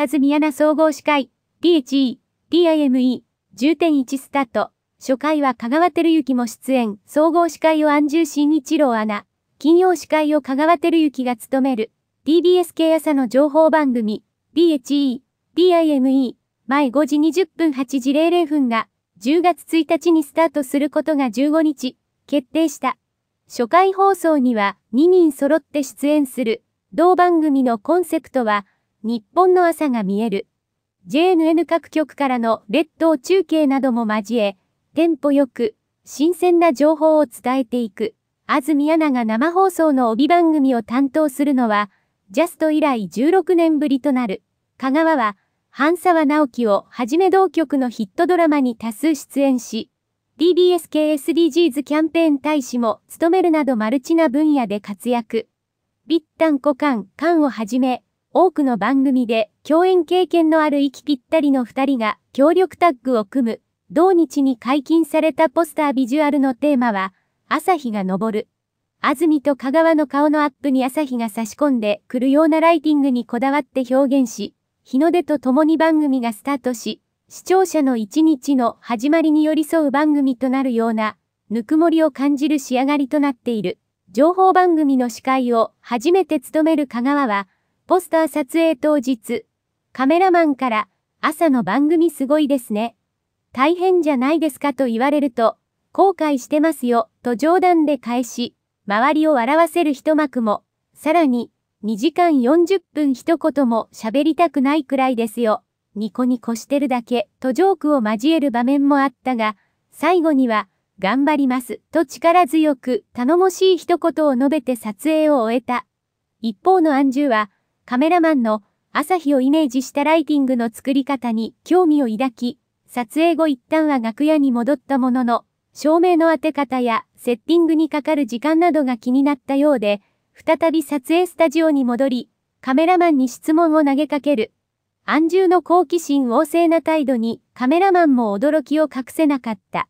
安住アナ総合司会、DHE、DIME、10.1スタート。初回は香川照之も出演、総合司会を安住新一郎アナ。金曜司会を香川照之が務める、TBS 系朝の情報番組、DHE、DIME、前5時20分8時00分が、10月1日にスタートすることが15日、決定した。初回放送には2人揃って出演する、同番組のコンセプトは、日本の朝が見える。JNN 各局からの列島中継なども交え、テンポよく、新鮮な情報を伝えていく。安住アナが生放送の帯番組を担当するのは、ジャスト以来16年ぶりとなる。香川は、半沢直樹をはじめ同局のヒットドラマに多数出演し、TBS 系 SDGs キャンペーン大使も務めるなどマルチな分野で活躍。ビッタンコカン、カンをはじめ、多くの番組で共演経験のある息ぴったりの二人が協力タッグを組む、同日に解禁されたポスタービジュアルのテーマは、朝日が昇る。安住と香川の顔のアップに朝日が差し込んでくるようなライティングにこだわって表現し、日の出と共に番組がスタートし、視聴者の一日の始まりに寄り添う番組となるような、ぬくもりを感じる仕上がりとなっている。情報番組の司会を初めて務める香川は、ポスター撮影当日、カメラマンから、朝の番組すごいですね。大変じゃないですかと言われると、後悔してますよ、と冗談で返し、周りを笑わせる一幕も、さらに、2時間40分一言も喋りたくないくらいですよ。ニコニコしてるだけ、とジョークを交える場面もあったが、最後には、頑張ります、と力強く、頼もしい一言を述べて撮影を終えた。一方のアンジュは、カメラマンの朝日をイメージしたライティングの作り方に興味を抱き、撮影後一旦は楽屋に戻ったものの、照明の当て方やセッティングにかかる時間などが気になったようで、再び撮影スタジオに戻り、カメラマンに質問を投げかける。安住の好奇心旺盛な態度にカメラマンも驚きを隠せなかった。